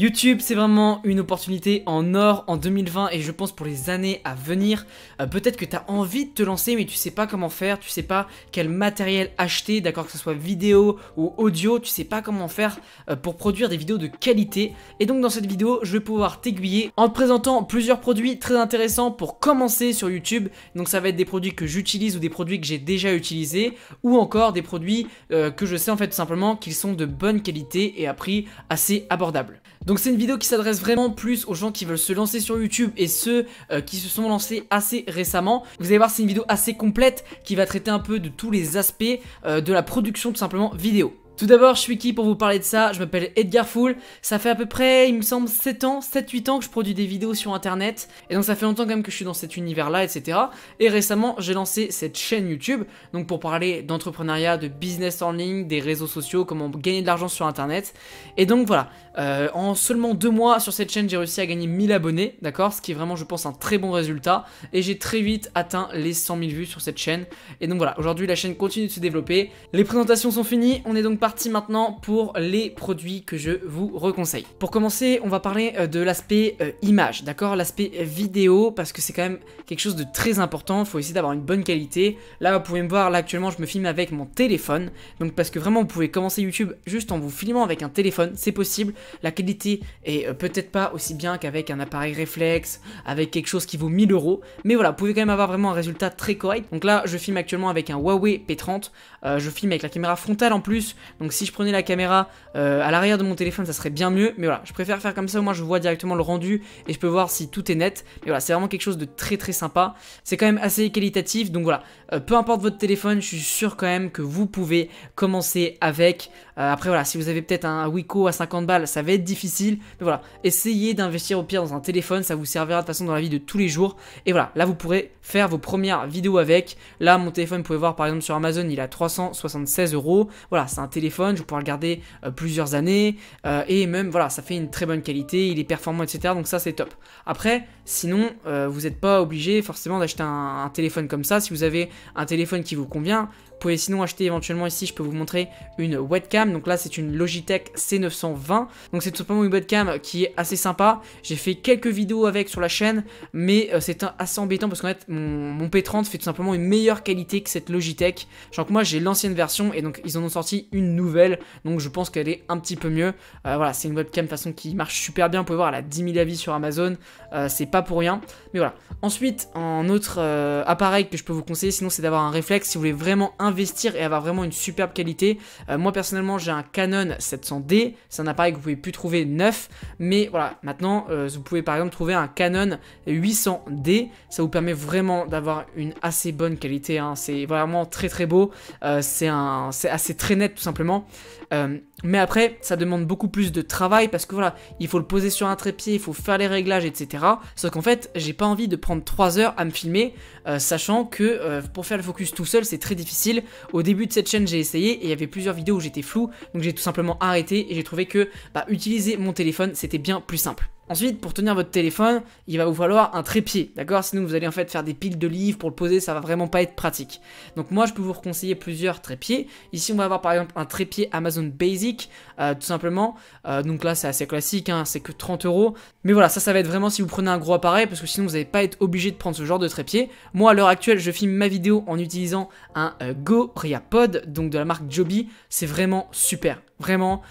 YouTube, c'est vraiment une opportunité en or en 2020 et je pense pour les années à venir. Euh, peut-être que tu as envie de te lancer mais tu sais pas comment faire, tu sais pas quel matériel acheter, d'accord, que ce soit vidéo ou audio, tu sais pas comment faire euh, pour produire des vidéos de qualité. Et donc dans cette vidéo, je vais pouvoir t'aiguiller en te présentant plusieurs produits très intéressants pour commencer sur YouTube. Donc ça va être des produits que j'utilise ou des produits que j'ai déjà utilisés ou encore des produits euh, que je sais en fait tout simplement qu'ils sont de bonne qualité et à prix assez abordable. Donc c'est une vidéo qui s'adresse vraiment plus aux gens qui veulent se lancer sur YouTube et ceux euh, qui se sont lancés assez récemment. Vous allez voir, c'est une vidéo assez complète qui va traiter un peu de tous les aspects euh, de la production tout simplement vidéo. Tout d'abord, je suis qui pour vous parler de ça Je m'appelle Edgar Foul. Ça fait à peu près, il me semble, 7 ans, 7-8 ans que je produis des vidéos sur internet. Et donc ça fait longtemps quand même que je suis dans cet univers-là, etc. Et récemment, j'ai lancé cette chaîne YouTube, donc pour parler d'entrepreneuriat, de business en ligne, des réseaux sociaux, comment gagner de l'argent sur internet. Et donc voilà, euh, en seulement 2 mois sur cette chaîne, j'ai réussi à gagner 1000 abonnés, d'accord Ce qui est vraiment, je pense, un très bon résultat. Et j'ai très vite atteint les 100 000 vues sur cette chaîne. Et donc voilà, aujourd'hui, la chaîne continue de se développer. Les présentations sont finies, on est donc parti parti maintenant pour les produits que je vous reconseille. Pour commencer, on va parler euh, de l'aspect euh, image, d'accord L'aspect vidéo, parce que c'est quand même quelque chose de très important. Il faut essayer d'avoir une bonne qualité. Là, vous pouvez me voir, là actuellement, je me filme avec mon téléphone. Donc, parce que vraiment, vous pouvez commencer YouTube juste en vous filmant avec un téléphone, c'est possible. La qualité est euh, peut-être pas aussi bien qu'avec un appareil réflexe, avec quelque chose qui vaut 1000 euros. Mais voilà, vous pouvez quand même avoir vraiment un résultat très correct. Donc là, je filme actuellement avec un Huawei P30. je filme avec la caméra frontale en plus. Donc si je prenais la caméra euh, à l'arrière de mon téléphone, ça serait bien mieux. Mais voilà, je préfère faire comme ça, au moins je vois directement le rendu et je peux voir si tout est net. Mais voilà, c'est vraiment quelque chose de très très sympa. C'est quand même assez qualitatif. Donc voilà, euh, peu importe votre téléphone, je suis sûr quand même que vous pouvez commencer avec. Euh, après voilà, si vous avez peut-être un Wico à 50 balles, ça va être difficile. Mais voilà, essayez d'investir au pire dans un téléphone, ça vous servira de toute façon dans la vie de tous les jours. Et voilà, là vous pourrez faire vos premières vidéos avec. Là, mon téléphone, vous pouvez voir par exemple sur Amazon, il a 376 euros. Voilà, c'est un téléphone, je vais pouvoir le garder euh, plusieurs années. Euh, et même, voilà, ça fait une très bonne qualité, il est performant, etc. Donc ça, c'est top. Après, sinon, euh, vous n'êtes pas obligé forcément d'acheter un téléphone comme ça. Si vous avez un téléphone qui vous convient, vous pouvez sinon acheter éventuellement ici, je peux vous montrer une webcam. Donc là, c'est une Logitech C920. Donc c'est tout simplement une webcam qui est assez sympa. J'ai fait quelques vidéos avec sur la chaîne, mais euh, c'est assez embêtant parce qu'en fait, mon, P30 fait tout simplement une meilleure qualité que cette Logitech. Genre que moi, j'ai l'ancienne version et donc ils en ont sorti une nouvelle. Donc je pense qu'elle est un petit peu mieux. Euh, voilà, c'est une webcam de façon qui marche super bien. Vous pouvez voir, elle a 10 000 avis sur Amazon. Euh, c'est pas pour rien. Mais voilà. Ensuite, un autre appareil que je peux vous conseiller, sinon c'est d'avoir un réflexe si vous voulez vraiment un investir et avoir vraiment une superbe qualité. Euh, moi personnellement j'ai un Canon 700D, c'est un appareil que vous pouvez plus trouver neuf, mais voilà, maintenant euh, vous pouvez par exemple trouver un Canon 800D, ça vous permet vraiment d'avoir une assez bonne qualité, hein. c'est vraiment très très beau, euh, un c'est assez très net tout simplement. Euh, mais après, ça demande beaucoup plus de travail parce que voilà, il faut le poser sur un trépied, il faut faire les réglages, etc. Sauf qu'en fait, j'ai pas envie de prendre 3 heures à me filmer, euh, sachant que euh, pour faire le focus tout seul, c'est très difficile. Au début de cette chaîne, j'ai essayé et il y avait plusieurs vidéos où j'étais flou, donc j'ai tout simplement arrêté et j'ai trouvé que bah, utiliser mon téléphone, c'était bien plus simple. Ensuite, pour tenir votre téléphone, il va vous falloir un trépied, d'accord Sinon, vous allez en fait faire des piles de livres pour le poser, ça va vraiment pas être pratique. Donc moi, je peux vous conseiller plusieurs trépieds. Ici, on va avoir par exemple un trépied Amazon Basic. Euh, tout simplement. Euh, donc là, c'est assez classique, hein, c'est que 30 euros. Mais voilà, ça, ça va être vraiment si vous prenez un gros appareil, parce que sinon, vous n'allez pas être obligé de prendre ce genre de trépied. Moi, à l'heure actuelle, je filme ma vidéo en utilisant un euh, Goriapod donc de la marque Joby. C'est vraiment super. Vraiment,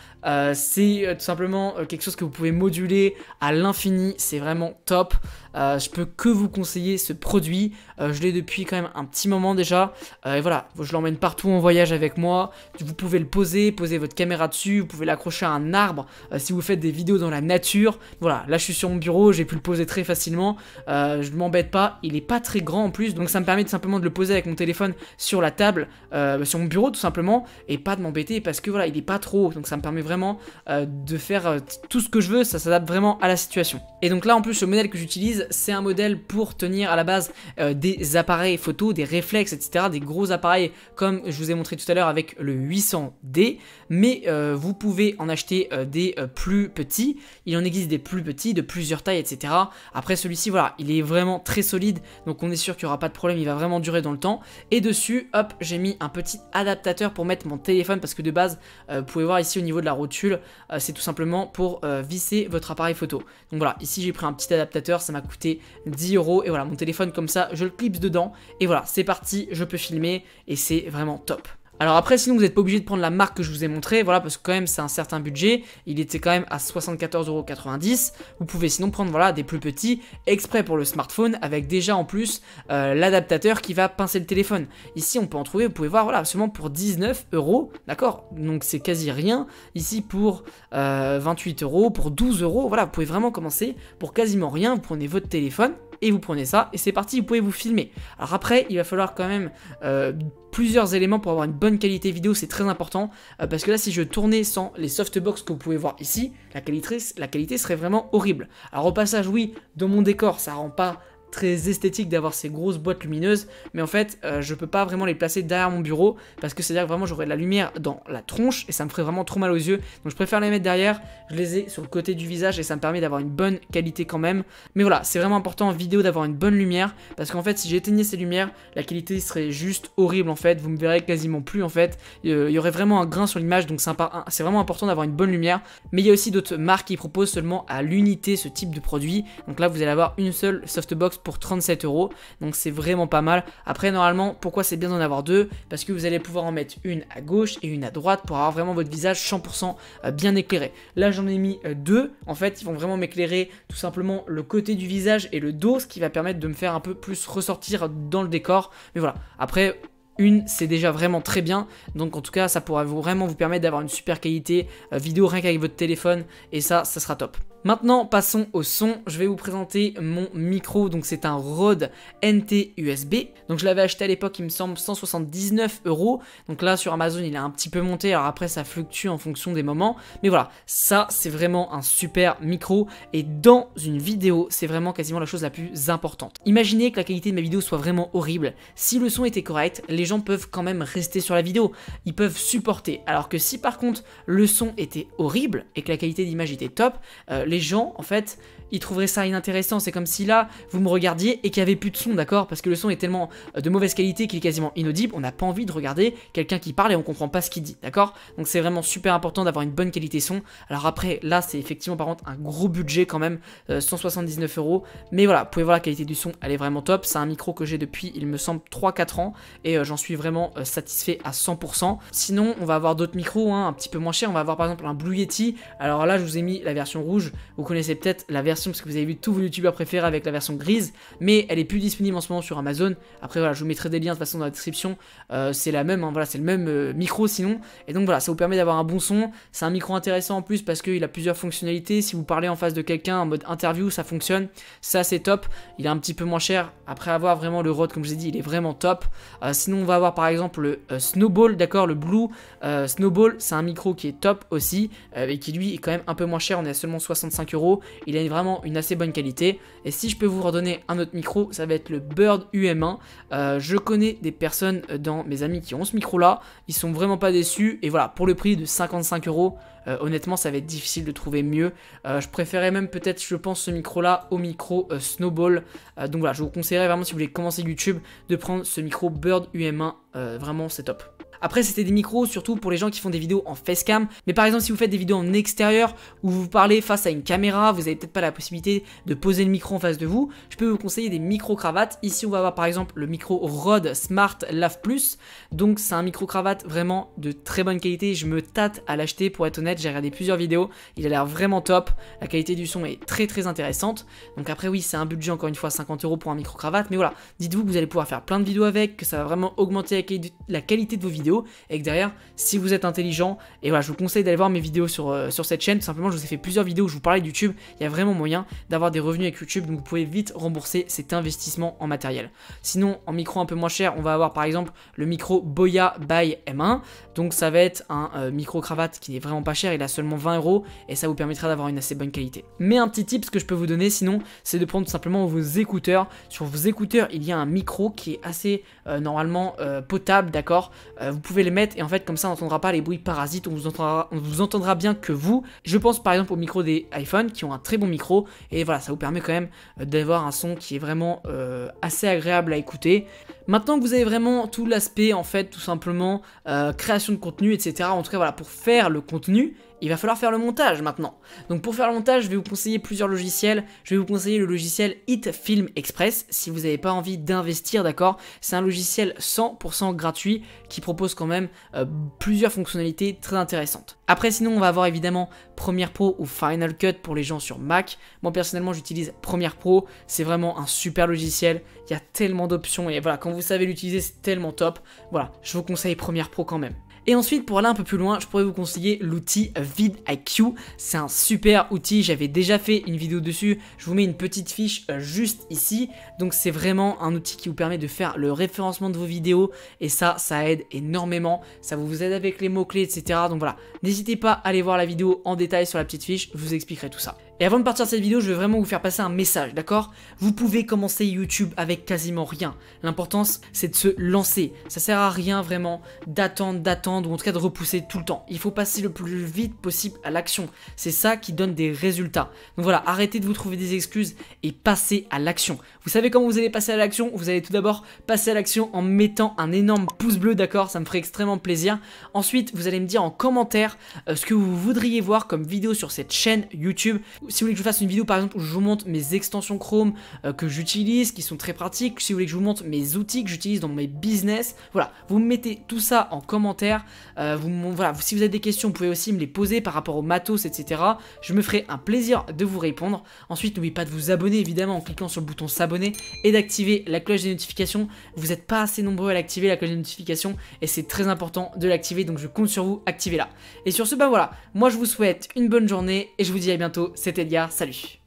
c'est tout simplement quelque chose que vous pouvez moduler à l'infini. C'est vraiment top. je peux que vous conseiller ce produit. je l'ai depuis quand même un petit moment déjà. et voilà, je l'emmène partout en voyage avec moi. Vous pouvez le poser, poser votre caméra dessus l'accrocher à un arbre euh, si vous faites des vidéos dans la nature. Voilà, là je suis sur mon bureau, j'ai pu le poser très facilement, euh, je ne m'embête pas, il est pas très grand en plus, donc ça me permet de simplement de le poser avec mon téléphone sur la table, euh, sur mon bureau tout simplement, et pas de m'embêter parce que voilà, il est pas trop donc ça me permet vraiment de faire tout ce que je veux, ça s'adapte vraiment à la situation. Et donc là en plus le modèle que j'utilise, c'est un modèle pour tenir à la base des appareils photos des réflexes, etc., des gros appareils comme je vous ai montré tout à l'heure avec le 800D, mais vous pouvez pouvez en acheter euh, des euh, plus petits. Il en existe des plus petits, de plusieurs tailles, etc. Après celui-ci, voilà, il est vraiment très solide, donc on est sûr qu'il n'y aura pas de problème, il va vraiment durer dans le temps. Et dessus, hop, j'ai mis un petit adaptateur pour mettre mon téléphone, parce que de base, euh, vous pouvez voir ici au niveau de la rotule, c'est tout simplement pour visser votre appareil photo. Donc voilà, ici j'ai pris un petit adaptateur, ça m'a coûté 10 euros, et voilà, mon téléphone comme ça, je le clipse dedans, et voilà, c'est parti, je peux filmer, et c'est vraiment top. Alors après, sinon vous n'êtes pas obligé de prendre la marque que je vous ai montrée, voilà, parce que quand même c'est un certain budget, il était quand même à 74,90€. Vous pouvez sinon prendre voilà des plus petits, exprès pour le smartphone, avec déjà en plus euh, l'adaptateur qui va pincer le téléphone. Ici on peut en trouver, vous pouvez voir, voilà, seulement pour 19 d'accord Donc c'est quasi rien. Ici pour 28€ euh, 28 pour 12 voilà, vous pouvez vraiment commencer pour quasiment rien, vous prenez votre téléphone et vous prenez ça et c'est parti, vous pouvez vous filmer. Alors après, il va falloir quand même euh, plusieurs éléments pour avoir une bonne qualité vidéo, c'est très important euh, parce que là si je tournais sans les softbox que vous pouvez voir ici, la la qualité serait vraiment horrible. Alors au passage, oui, dans mon décor, ça rend pas très esthétique d'avoir ces grosses boîtes lumineuses, mais en fait, euh, je peux pas vraiment les placer derrière mon bureau parce que c'est-à-dire que vraiment j'aurais de la lumière dans la tronche et ça me ferait vraiment trop mal aux yeux. Donc je préfère les mettre derrière, je les ai sur le côté du visage et ça me permet d'avoir une bonne qualité quand même. Mais voilà, c'est vraiment important en vidéo d'avoir une bonne lumière parce qu'en fait, si j'éteignais ces lumières, la qualité serait juste horrible en fait, vous me verrez quasiment plus en fait. Il y euh, aurait vraiment un grain sur l'image donc c'est vraiment important d'avoir une bonne lumière. Mais il y a aussi d'autres marques qui proposent seulement à l'unité ce type de produit. Donc là, vous allez avoir une seule softbox pour 37 euros. Donc c'est vraiment pas mal. Après, normalement, pourquoi c'est bien d'en avoir deux Parce que vous allez pouvoir en mettre une à gauche et une à droite pour avoir vraiment votre visage 100% euh, bien éclairé. Là, j'en ai mis euh, deux. En fait, ils vont vraiment m'éclairer tout simplement le côté du visage et le dos, ce qui va permettre de me faire un peu plus ressortir dans le décor. Mais voilà. Après, une, c'est déjà vraiment très bien. Donc en tout cas, ça pourra vraiment vous permettre d'avoir une super qualité euh, vidéo rien qu'avec votre téléphone. Et ça, ça sera top. Maintenant, passons au son. Je vais vous présenter mon micro. Donc, c'est un Rode NT USB. Donc, je l'avais acheté à l'époque, il me semble, 179 euros. Donc là, sur Amazon, il a un petit peu monté. Alors après, ça fluctue en fonction des moments. Mais voilà, ça, c'est vraiment un super micro. Et dans une vidéo, c'est vraiment quasiment la chose la plus importante. Imaginez que la qualité de ma vidéo soit vraiment horrible. Si le son était correct, les gens peuvent quand même rester sur la vidéo. Ils peuvent supporter. Alors que si par contre, le son était horrible et que la qualité d'image était top, euh, les les gens, en fait, il trouverait ça inintéressant. C'est comme si là, vous me regardiez et qu'il n'y avait plus de son, d'accord Parce que le son est tellement euh, de mauvaise qualité qu'il est quasiment inaudible. On n'a pas envie de regarder quelqu'un qui parle et on comprend pas ce qu'il dit, d'accord Donc c'est vraiment super important d'avoir une bonne qualité son. Alors après, là, c'est effectivement par contre un gros budget quand même, 179 euh, euros. Mais voilà, vous pouvez voir la qualité du son, elle est vraiment top. C'est un micro que j'ai depuis, il me semble, 3-4 ans et euh, j'en suis vraiment satisfait à 100%. Sinon, on va avoir d'autres micros, hein, un petit peu moins chers. On va avoir par exemple un Blue Yeti. Alors là, je vous ai mis la version rouge. Vous connaissez peut-être la version parce que vous avez vu tous vos youtubeurs préférés avec la version grise, mais elle est plus disponible en ce moment sur Amazon. Après voilà, je vous mettrai des liens de toute façon dans la description. Euh, c'est la même, hein, voilà, c'est le même euh, micro sinon. Et donc voilà, ça vous permet d'avoir un bon son. C'est un micro intéressant en plus parce qu'il a plusieurs fonctionnalités. Si vous parlez en face de quelqu'un en mode interview, ça fonctionne. Ça c'est top. Il est un petit peu moins cher. Après avoir vraiment le Rode, comme je vous ai dit, il est vraiment top. Euh, sinon on va avoir par exemple le Snowball, d'accord, le Blue Snowball. C'est un micro qui est top aussi et qui lui est quand même un peu moins cher. On est à seulement 65 euros. Il a vraiment une assez bonne qualité. Et si je peux vous redonner un autre micro, ça va être le Bird UM1. Euh, je connais des personnes euh, dans mes amis qui ont ce micro là, ils sont vraiment pas déçus. Et voilà, pour le prix de 55 euros, euh, honnêtement, ça va être difficile de trouver mieux. je préférais même peut-être, je pense, ce micro-là au micro Snowball. donc voilà, je vous conseillerais vraiment, si vous voulez commencer YouTube, de prendre ce micro Bird UM1. vraiment, c'est top. Après, c'était des micros surtout pour les gens qui font des vidéos en face cam Mais par exemple, si vous faites des vidéos en extérieur où vous parlez face à une caméra, vous n'avez peut-être pas la possibilité de poser le micro en face de vous. Je peux vous conseiller des micro-cravates. Ici, on va avoir par exemple le micro Rode Smart Lave Plus. Donc, c'est un micro-cravate vraiment de très bonne qualité. Je me tâte à l'acheter pour être honnête. J'ai regardé plusieurs vidéos. Il a l'air vraiment top. La qualité du son est très très intéressante. Donc, après, oui, c'est un budget encore une fois 50 euros pour un micro-cravate. Mais voilà, dites-vous que vous allez pouvoir faire plein de vidéos avec, que ça va vraiment augmenter la qualité de vos vidéos et que derrière, si vous êtes intelligent, et voilà, je vous conseille d'aller voir mes vidéos sur, euh, sur cette chaîne, tout simplement, je vous ai fait plusieurs vidéos où je vous parlais de YouTube, il ya vraiment moyen d'avoir des revenus avec YouTube, donc vous pouvez vite rembourser cet investissement en matériel. Sinon, en micro un peu moins cher, on va avoir par exemple le micro Boya by M1, donc ça va être un euh, micro cravate qui n'est vraiment pas cher, il a seulement 20 euros, et ça vous permettra d'avoir une assez bonne qualité. Mais un petit tip, ce que je peux vous donner sinon, c'est de prendre simplement vos écouteurs. Sur vos écouteurs, il y a un micro qui est assez euh, normalement potable, d'accord vous pouvez les mettre et en fait comme ça on n'entendra pas les bruits parasites, on vous, entendra, on vous entendra bien que vous. Je pense par exemple au micro des iPhones qui ont un très bon micro et voilà ça vous permet quand même euh, d'avoir un son qui est vraiment euh, assez agréable à écouter. Maintenant que vous avez vraiment tout l'aspect en fait tout simplement euh, création de contenu etc. En tout cas voilà pour faire le contenu il va falloir faire le montage maintenant. Donc pour faire le montage, je vais vous conseiller plusieurs logiciels. Je vais vous conseiller le logiciel HitFilm Film Express si vous n'avez pas envie d'investir, d'accord C'est un logiciel 100% gratuit qui propose quand même euh, plusieurs fonctionnalités très intéressantes. Après sinon, on va avoir évidemment Premiere Pro ou Final Cut pour les gens sur Mac. Moi personnellement, j'utilise Premiere Pro, c'est vraiment un super logiciel, il y a tellement d'options et voilà, quand vous savez l'utiliser, c'est tellement top. Voilà, je vous conseille Premiere Pro quand même. Et ensuite, pour aller un peu plus loin, je pourrais vous conseiller l'outil VidIQ. C'est un super outil, j'avais déjà fait une vidéo dessus. Je vous mets une petite fiche euh, juste ici. Donc c'est vraiment un outil qui vous permet de faire le référencement de vos vidéos. Et ça, ça aide énormément. Ça vous aide avec les mots-clés, etc. Donc voilà, n'hésitez pas à aller voir la vidéo en détail sur la petite fiche. Je vous expliquerai tout ça. Et avant de partir de cette vidéo, je vais vraiment vous faire passer un message, d'accord Vous pouvez commencer YouTube avec quasiment rien. L'importance, c'est de se lancer. Ça sert à rien vraiment d'attendre, d'attendre, ou en tout cas de repousser tout le temps. Il faut passer le plus vite possible à l'action. C'est ça qui donne des résultats. Donc voilà, arrêtez de vous trouver des excuses et passez à l'action. Vous savez comment vous allez passer à l'action Vous allez tout d'abord passer à l'action en mettant un énorme pouce bleu, d'accord Ça me ferait extrêmement plaisir. Ensuite, vous allez me dire en commentaire euh, ce que vous voudriez voir comme vidéo sur cette chaîne YouTube si vous voulez que je fasse une vidéo par exemple où je vous montre mes extensions Chrome euh, que j'utilise, qui sont très pratiques, si vous voulez que je vous montre mes outils que j'utilise dans mes business, voilà, vous me mettez tout ça en commentaire. Euh, voilà, si vous avez des questions, vous pouvez aussi me les poser par rapport aux matos, etc. Je me ferai un plaisir de vous répondre. Ensuite, n'oubliez pas de vous abonner évidemment en cliquant sur le bouton s'abonner et d'activer la cloche des notifications. Vous n'êtes pas assez nombreux à l'activer, la cloche des notifications, et c'est très important de l'activer, donc je compte sur vous, activez-la. Et sur ce, ben voilà, moi je vous souhaite une bonne journée et je vous dis à bientôt. C'était c'était salut